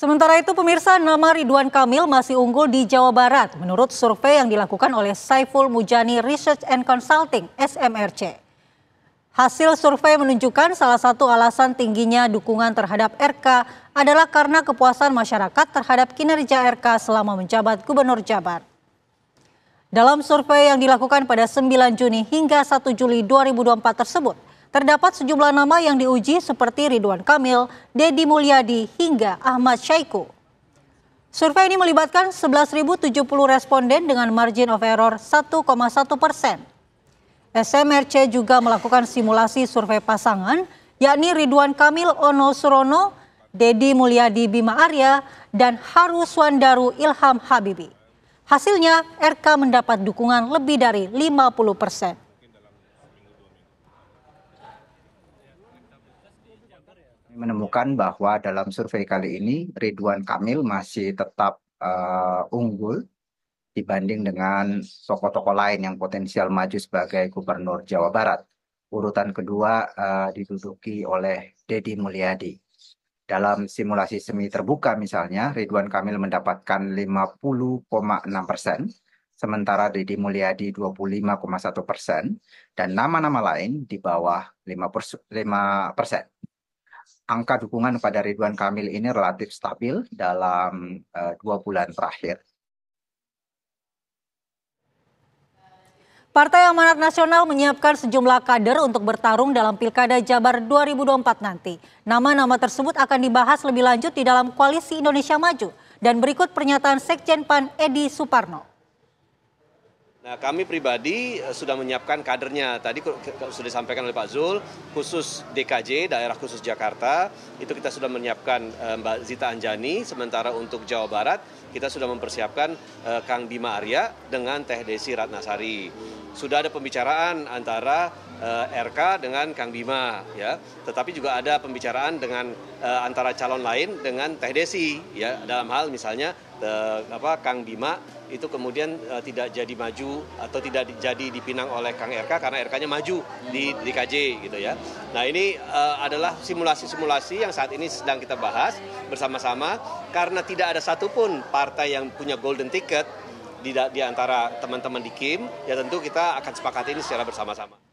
Sementara itu pemirsa nama Ridwan Kamil masih unggul di Jawa Barat menurut survei yang dilakukan oleh Saiful Mujani Research and Consulting SMRC. Hasil survei menunjukkan salah satu alasan tingginya dukungan terhadap RK adalah karena kepuasan masyarakat terhadap kinerja RK selama menjabat Gubernur Jabar. Dalam survei yang dilakukan pada 9 Juni hingga 1 Juli 2024 tersebut, Terdapat sejumlah nama yang diuji seperti Ridwan Kamil, Dedi Mulyadi, hingga Ahmad Syaiku. Survei ini melibatkan 11.070 responden dengan margin of error 1,1 persen. SMRC juga melakukan simulasi survei pasangan, yakni Ridwan Kamil Ono Surono, Dedi Mulyadi Bima Arya, dan Haru Swandaru Ilham Habibi. Hasilnya, RK mendapat dukungan lebih dari 50 persen. menemukan bahwa dalam survei kali ini Ridwan Kamil masih tetap uh, unggul dibanding dengan tokoh-tokoh lain yang potensial maju sebagai gubernur Jawa Barat. Urutan kedua uh, diduduki oleh Dedi Mulyadi. Dalam simulasi semi terbuka misalnya, Ridwan Kamil mendapatkan 50,6 persen, sementara Dedi Mulyadi 25,1 persen, dan nama-nama lain di bawah 5 persen angka dukungan pada Ridwan Kamil ini relatif stabil dalam uh, dua bulan terakhir. Partai Amanat Nasional menyiapkan sejumlah kader untuk bertarung dalam Pilkada Jabar 2024 nanti. Nama-nama tersebut akan dibahas lebih lanjut di dalam Koalisi Indonesia Maju. Dan berikut pernyataan Sekjen PAN Edi Suparno. Nah, kami pribadi eh, sudah menyiapkan kadernya. Tadi sudah disampaikan oleh Pak Zul, khusus DKJ, daerah khusus Jakarta, itu kita sudah menyiapkan eh, Mbak Zita Anjani. Sementara untuk Jawa Barat, kita sudah mempersiapkan eh, Kang Bima Arya dengan Teh Desi Ratnasari sudah ada pembicaraan antara uh, eh, RK dengan Kang Bima ya tetapi juga ada pembicaraan dengan uh, antara calon lain dengan Teh Desi ya dalam hal misalnya uh, apa Kang Bima itu kemudian uh, tidak jadi maju atau tidak di, jadi dipinang oleh Kang RK karena RK-nya maju di DKJ gitu ya. Nah ini uh, adalah simulasi-simulasi yang saat ini sedang kita bahas bersama-sama karena tidak ada satupun partai yang punya golden ticket di, di antara teman-teman di KIM, ya tentu kita akan sepakati ini secara bersama-sama.